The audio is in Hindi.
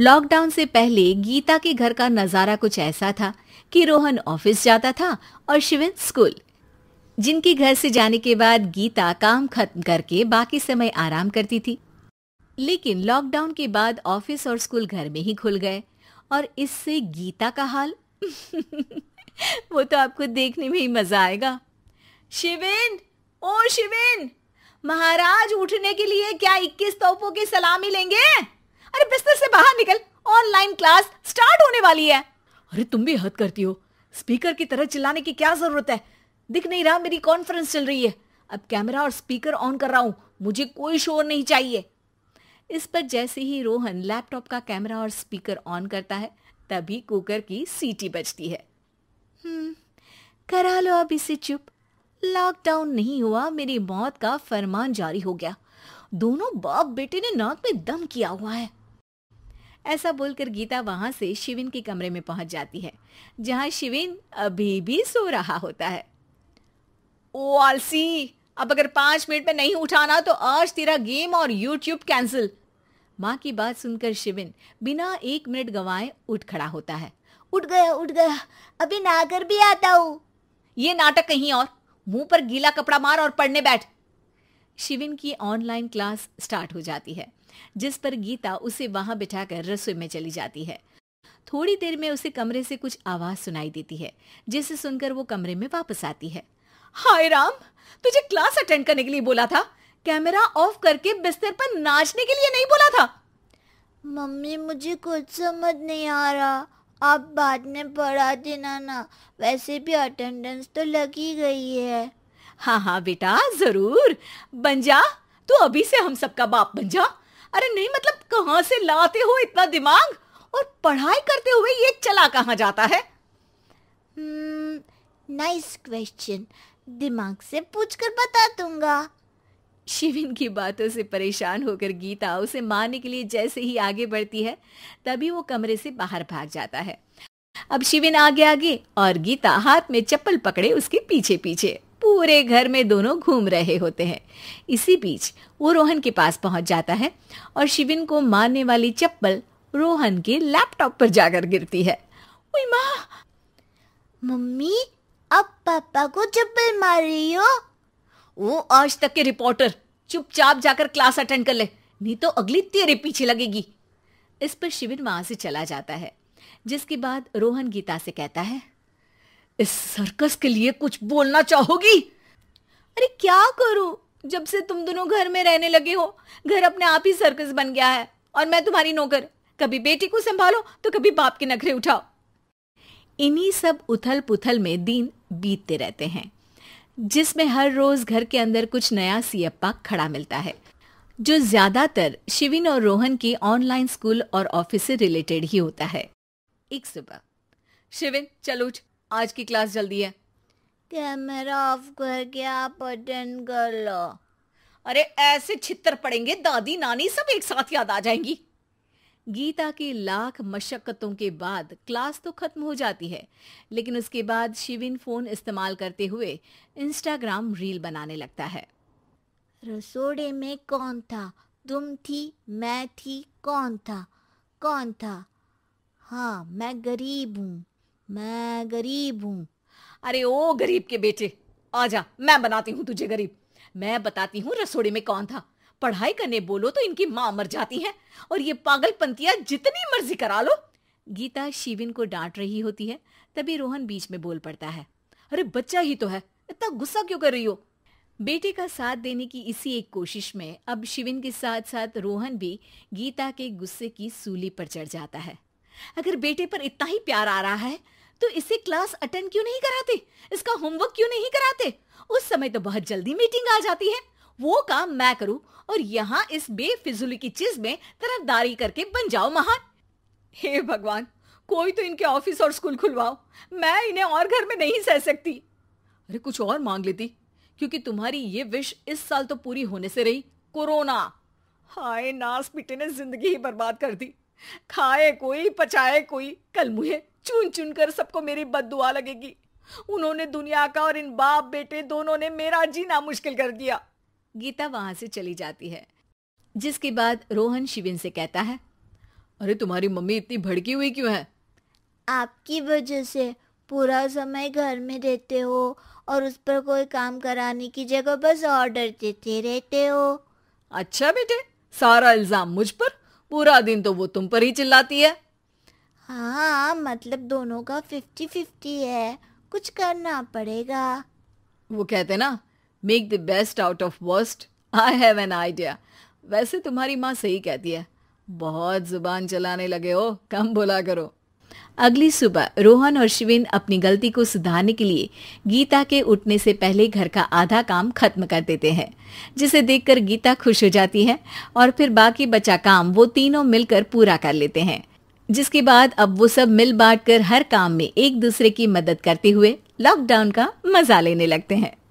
लॉकडाउन से पहले गीता के घर का नजारा कुछ ऐसा था कि रोहन ऑफिस जाता था और शिविन स्कूल जिनके घर से जाने के बाद गीता काम खत्म करके बाकी समय आराम करती थी लेकिन लॉकडाउन के बाद ऑफिस और स्कूल घर में ही खुल गए और इससे गीता का हाल वो तो आपको देखने में ही मजा आएगा शिविन ओ शिविन महाराज उठने के लिए क्या 21 तोपों की सलामी लेंगे अरे बिस्तर निकल ऑनलाइन क्लास स्टार्ट होने वाली है अरे तुम भी हद करती हो स्पीकर की तरह चिल्लाने की क्या जरूरत है दिख नहीं रहा मेरी कॉन्फ्रेंस चल रही है अब कैमरा और स्पीकर ऑन कर रहा हूँ मुझे कोई शोर नहीं चाहिए इस पर जैसे ही रोहन लैपटॉप का कैमरा और स्पीकर ऑन करता है तभी कुकर की सीटी बजती है हम्म, करा लो अब इसे चुप लॉकडाउन नहीं हुआ मेरी मौत का फरमान जारी हो गया दोनों बाप बेटे ने नाक में दम किया हुआ है ऐसा बोलकर गीता वहां से शिविन के कमरे में पहुंच जाती है जहां शिविन अभी भी सो रहा होता है ओ आलसी अब अगर पांच मिनट में नहीं उठाना तो आज तेरा गेम और यूट्यूब कैंसिल माँ की बात सुनकर शिविन बिना एक मिनट गवाए उठ खड़ा होता है उठ गया उठ गया अभी नागर भी आता हूं ये नाटक कहीं और मुंह पर गीला कपड़ा मार और पढ़ने बैठ शिविन की ऑनलाइन क्लास स्टार्ट हो जाती है जिस पर गीता उसे वहां बिठाकर रसोई में चली जाती है थोड़ी देर में उसे कमरे से कुछ आवाज सुनाई देती है जिसे सुनकर वो कमरे में वापस आती है हाय राम तुझे क्लास अटेंड करने के लिए बोला था कैमरा ऑफ करके बिस्तर पर नाचने के लिए नहीं बोला था मम्मी मुझे कुछ समझ नहीं आ रहा आप बाद में पढ़ा देना ना वैसे भी अटेंडेंस तो लगी गई है हाँ हाँ बेटा जरूर बन जा तू अभी से हम सबका बाप बन जा अरे नहीं मतलब कहाँ से लाते हो इतना दिमाग और पढ़ाई करते हुए ये चला कहाँ जाता है नाइस hmm, क्वेश्चन nice दिमाग से पूछकर बता दूंगा शिविन की बातों से परेशान होकर गीता उसे मारने के लिए जैसे ही आगे बढ़ती है तभी वो कमरे से बाहर भाग जाता है अब शिविन आगे आगे और गीता हाथ में चप्पल पकड़े उसके पीछे पीछे पूरे घर में दोनों घूम रहे होते हैं इसी बीच वो रोहन के पास पहुंच जाता है और शिविन को मारने वाली चप्पल रोहन के लैपटॉप पर जाकर गिरती है माँ मम्मी अब पापा को चप्पल मार रही हो वो आज तक के रिपोर्टर चुपचाप जाकर क्लास अटेंड कर ले नहीं तो अगली तेरे पीछे लगेगी इस पर शिविर वहां से चला जाता है जिसके बाद रोहन गीता से कहता है इस सर्कस के लिए कुछ बोलना चाहोगी अरे क्या करूं जब से तुम दोनों घर में रहने लगे हो घर अपने आप ही सर्कस बन गया है और मैं तुम्हारी नौकर कभी बेटी को संभालो तो कभी बाप के नखरे उठाओ इन्हीं सब उथल पुथल में दिन बीतते रहते हैं जिसमें हर रोज घर के अंदर कुछ नया सियप्पा खड़ा मिलता है जो ज्यादातर शिविन और रोहन के ऑनलाइन स्कूल और ऑफिस से रिलेटेड ही होता है एक सुबह शिविन चल उठ आज की क्लास जल्दी है कैमरा ऑफ करके आप अटेंड कर लो अरे ऐसे छितर पड़ेंगे दादी नानी सब एक साथ याद आ जाएंगी गीता की लाख मशक्कतों के बाद क्लास तो खत्म हो जाती है लेकिन उसके बाद शिविन फोन इस्तेमाल करते हुए इंस्टाग्राम रील बनाने लगता है रसोड़े में कौन था तुम थी मैं थी कौन था कौन था हाँ मैं गरीब हूँ मैं गरीब हूँ अरे ओ गरीब के बेटे आ जा मैं बनाती हूँ तुझे गरीब मैं बताती हूँ रसोड़े में कौन था पढ़ाई करने बोलो तो इनकी माँ मर जाती है और ये पागल पंतिया जितनी मर्जी करा लो गीता शिविन को डांट रही होती है तभी रोहन बीच में बोल पड़ता है अरे बच्चा ही तो है इतना गुस्सा क्यों कर रही हो बेटे का साथ देने की इसी एक कोशिश में अब शिविन के साथ साथ रोहन भी गीता के गुस्से की सूली पर चढ़ जाता है अगर बेटे पर इतना ही प्यार आ रहा है तो इसे क्लास अटेंड क्यों नहीं कराते इसका होमवर्क क्यों नहीं कराते उस समय तो बहुत जल्दी मीटिंग आ जाती है वो काम मैं करूं और यहाँ इस बेफिजुली की चीज में तरफदारी करके बन जाओ महान हे भगवान कोई तो इनके ऑफिस और स्कूल खुलवाओ मैं इन्हें और घर में नहीं सह सकती अरे कुछ और मांग लेती क्योंकि तुम्हारी ये विश इस साल तो पूरी होने से रही कोरोना हाय नास पिटे ने जिंदगी ही बर्बाद कर दी खाए कोई पचाए कोई कल मुहे चुन चुन कर सबको मेरी बददुआ लगेगी उन्होंने दुनिया का और इन बाप बेटे दोनों ने मेरा जीना मुश्किल कर दिया गीता वहां से चली जाती है जिसके बाद रोहन शिविन से कहता है अरे तुम्हारी मम्मी इतनी भड़की हुई क्यों है आपकी वजह से पूरा समय घर में रहते हो और उस पर कोई काम कराने की जगह बस ऑर्डर देते रहते हो अच्छा बेटे सारा इल्जाम मुझ पर पूरा दिन तो वो तुम पर ही चिल्लाती है हाँ मतलब दोनों का फिफ्टी फिफ्टी है कुछ करना पड़ेगा वो कहते ना make the best out of worst I have an idea वैसे तुम्हारी माँ सही कहती है बहुत जुबान चलाने लगे हो कम बोला करो अगली सुबह रोहन और शिविन अपनी गलती को सुधारने के लिए गीता के उठने से पहले घर का आधा काम खत्म कर देते हैं जिसे देखकर गीता खुश हो जाती है और फिर बाकी बचा काम वो तीनों मिलकर पूरा कर लेते हैं जिसके बाद अब वो सब मिल बांट कर हर काम में एक दूसरे की मदद करते हुए लॉकडाउन का मजा लेने लगते हैं